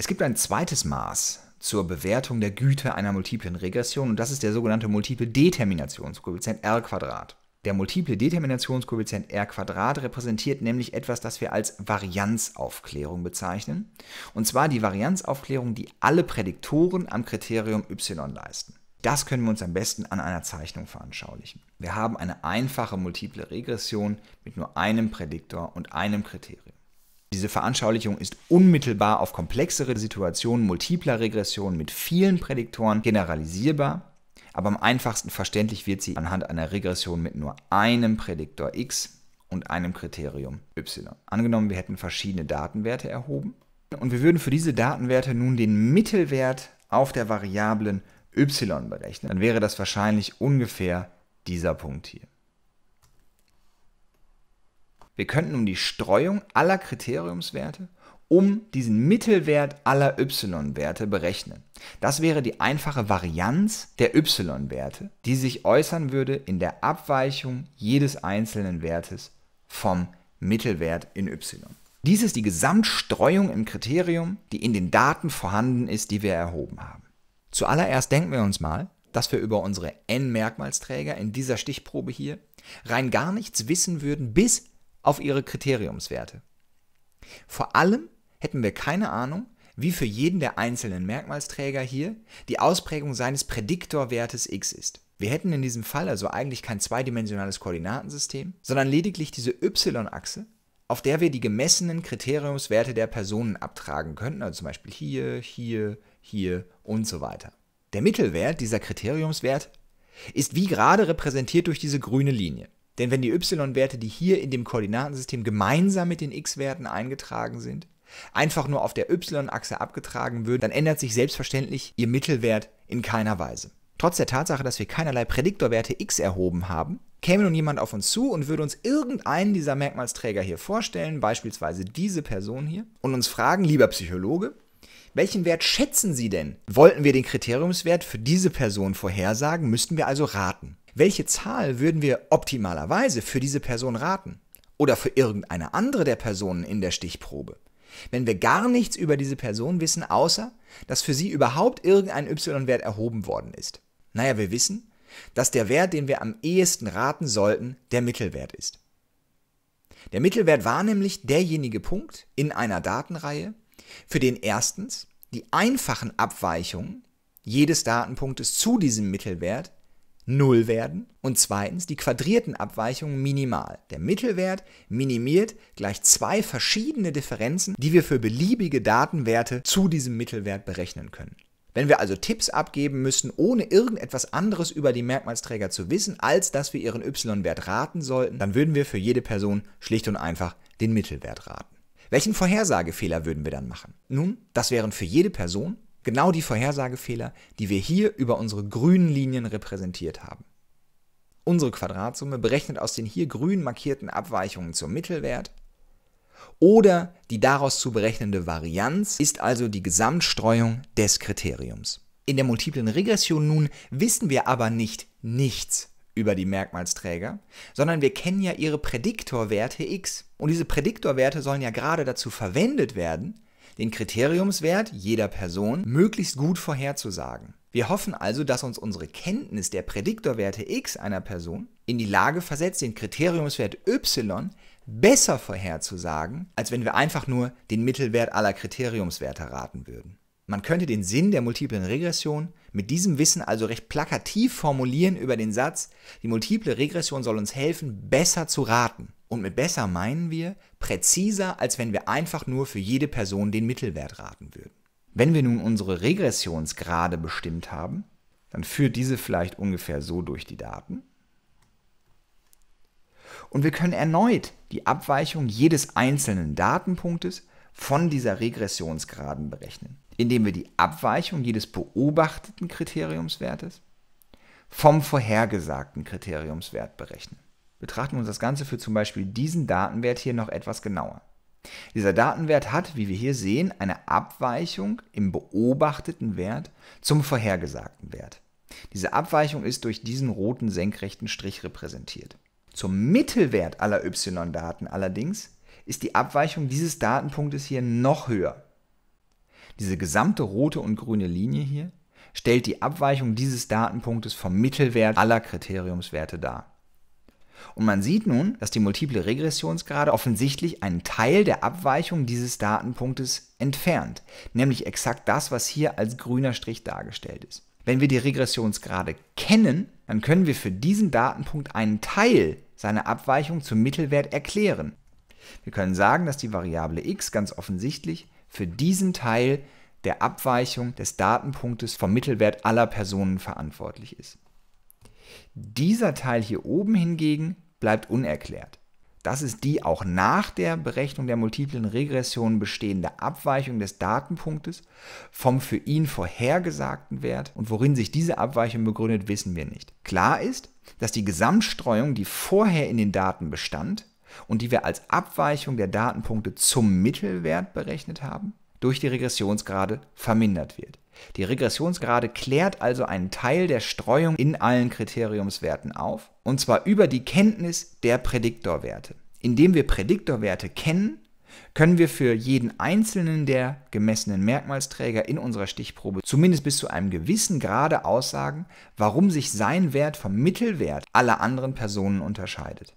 Es gibt ein zweites Maß zur Bewertung der Güte einer multiplen Regression und das ist der sogenannte multiple Determinationskoeffizient R Quadrat. Der multiple Determinationskoeffizient R Quadrat repräsentiert nämlich etwas, das wir als Varianzaufklärung bezeichnen, und zwar die Varianzaufklärung, die alle Prädiktoren am Kriterium y leisten. Das können wir uns am besten an einer Zeichnung veranschaulichen. Wir haben eine einfache multiple Regression mit nur einem Prädiktor und einem Kriterium. Diese Veranschaulichung ist unmittelbar auf komplexere Situationen multipler Regressionen mit vielen Prädiktoren generalisierbar, aber am einfachsten verständlich wird sie anhand einer Regression mit nur einem Prädiktor x und einem Kriterium y. Angenommen, wir hätten verschiedene Datenwerte erhoben und wir würden für diese Datenwerte nun den Mittelwert auf der Variablen y berechnen, dann wäre das wahrscheinlich ungefähr dieser Punkt hier. Wir könnten um die Streuung aller Kriteriumswerte um diesen Mittelwert aller y-Werte berechnen. Das wäre die einfache Varianz der y-Werte, die sich äußern würde in der Abweichung jedes einzelnen Wertes vom Mittelwert in y. Dies ist die Gesamtstreuung im Kriterium, die in den Daten vorhanden ist, die wir erhoben haben. Zuallererst denken wir uns mal, dass wir über unsere n-Merkmalsträger in dieser Stichprobe hier rein gar nichts wissen würden, bis auf ihre Kriteriumswerte. Vor allem hätten wir keine Ahnung, wie für jeden der einzelnen Merkmalsträger hier die Ausprägung seines Prädiktorwertes x ist. Wir hätten in diesem Fall also eigentlich kein zweidimensionales Koordinatensystem, sondern lediglich diese y-Achse, auf der wir die gemessenen Kriteriumswerte der Personen abtragen könnten, also zum Beispiel hier, hier, hier und so weiter. Der Mittelwert dieser Kriteriumswert ist wie gerade repräsentiert durch diese grüne Linie. Denn wenn die y-Werte, die hier in dem Koordinatensystem gemeinsam mit den x-Werten eingetragen sind, einfach nur auf der y-Achse abgetragen würden, dann ändert sich selbstverständlich ihr Mittelwert in keiner Weise. Trotz der Tatsache, dass wir keinerlei Prädiktorwerte x erhoben haben, käme nun jemand auf uns zu und würde uns irgendeinen dieser Merkmalsträger hier vorstellen, beispielsweise diese Person hier, und uns fragen, lieber Psychologe, welchen Wert schätzen Sie denn? Wollten wir den Kriteriumswert für diese Person vorhersagen, müssten wir also raten. Welche Zahl würden wir optimalerweise für diese Person raten? Oder für irgendeine andere der Personen in der Stichprobe? Wenn wir gar nichts über diese Person wissen, außer dass für sie überhaupt irgendein y-Wert erhoben worden ist. Naja, wir wissen, dass der Wert, den wir am ehesten raten sollten, der Mittelwert ist. Der Mittelwert war nämlich derjenige Punkt in einer Datenreihe, für den erstens die einfachen Abweichungen jedes Datenpunktes zu diesem Mittelwert null werden und zweitens die quadrierten Abweichungen minimal. Der Mittelwert minimiert gleich zwei verschiedene Differenzen, die wir für beliebige Datenwerte zu diesem Mittelwert berechnen können. Wenn wir also Tipps abgeben müssen, ohne irgendetwas anderes über die Merkmalsträger zu wissen, als dass wir ihren y-Wert raten sollten, dann würden wir für jede Person schlicht und einfach den Mittelwert raten. Welchen Vorhersagefehler würden wir dann machen? Nun, das wären für jede Person Genau die Vorhersagefehler, die wir hier über unsere grünen Linien repräsentiert haben. Unsere Quadratsumme berechnet aus den hier grün markierten Abweichungen zum Mittelwert oder die daraus zu berechnende Varianz ist also die Gesamtstreuung des Kriteriums. In der multiplen Regression nun wissen wir aber nicht nichts über die Merkmalsträger, sondern wir kennen ja ihre Prädiktorwerte x. Und diese Prädiktorwerte sollen ja gerade dazu verwendet werden, den Kriteriumswert jeder Person möglichst gut vorherzusagen. Wir hoffen also, dass uns unsere Kenntnis der Prädiktorwerte x einer Person in die Lage versetzt, den Kriteriumswert y besser vorherzusagen, als wenn wir einfach nur den Mittelwert aller Kriteriumswerte raten würden. Man könnte den Sinn der multiplen Regression mit diesem Wissen also recht plakativ formulieren über den Satz, die multiple Regression soll uns helfen, besser zu raten. Und mit besser meinen wir präziser, als wenn wir einfach nur für jede Person den Mittelwert raten würden. Wenn wir nun unsere Regressionsgrade bestimmt haben, dann führt diese vielleicht ungefähr so durch die Daten. Und wir können erneut die Abweichung jedes einzelnen Datenpunktes von dieser Regressionsgraden berechnen indem wir die Abweichung jedes beobachteten Kriteriumswertes vom vorhergesagten Kriteriumswert berechnen. Betrachten wir uns das Ganze für zum Beispiel diesen Datenwert hier noch etwas genauer. Dieser Datenwert hat, wie wir hier sehen, eine Abweichung im beobachteten Wert zum vorhergesagten Wert. Diese Abweichung ist durch diesen roten senkrechten Strich repräsentiert. Zum Mittelwert aller y-Daten allerdings ist die Abweichung dieses Datenpunktes hier noch höher, diese gesamte rote und grüne Linie hier stellt die Abweichung dieses Datenpunktes vom Mittelwert aller Kriteriumswerte dar. Und man sieht nun, dass die multiple Regressionsgrade offensichtlich einen Teil der Abweichung dieses Datenpunktes entfernt, nämlich exakt das, was hier als grüner Strich dargestellt ist. Wenn wir die Regressionsgrade kennen, dann können wir für diesen Datenpunkt einen Teil seiner Abweichung zum Mittelwert erklären. Wir können sagen, dass die Variable x ganz offensichtlich für diesen Teil der Abweichung des Datenpunktes vom Mittelwert aller Personen verantwortlich ist. Dieser Teil hier oben hingegen bleibt unerklärt. Das ist die auch nach der Berechnung der multiplen Regressionen bestehende Abweichung des Datenpunktes vom für ihn vorhergesagten Wert und worin sich diese Abweichung begründet, wissen wir nicht. Klar ist, dass die Gesamtstreuung, die vorher in den Daten bestand, und die wir als Abweichung der Datenpunkte zum Mittelwert berechnet haben, durch die Regressionsgrade vermindert wird. Die Regressionsgrade klärt also einen Teil der Streuung in allen Kriteriumswerten auf, und zwar über die Kenntnis der Prädiktorwerte. Indem wir Prädiktorwerte kennen, können wir für jeden einzelnen der gemessenen Merkmalsträger in unserer Stichprobe zumindest bis zu einem gewissen Grade aussagen, warum sich sein Wert vom Mittelwert aller anderen Personen unterscheidet.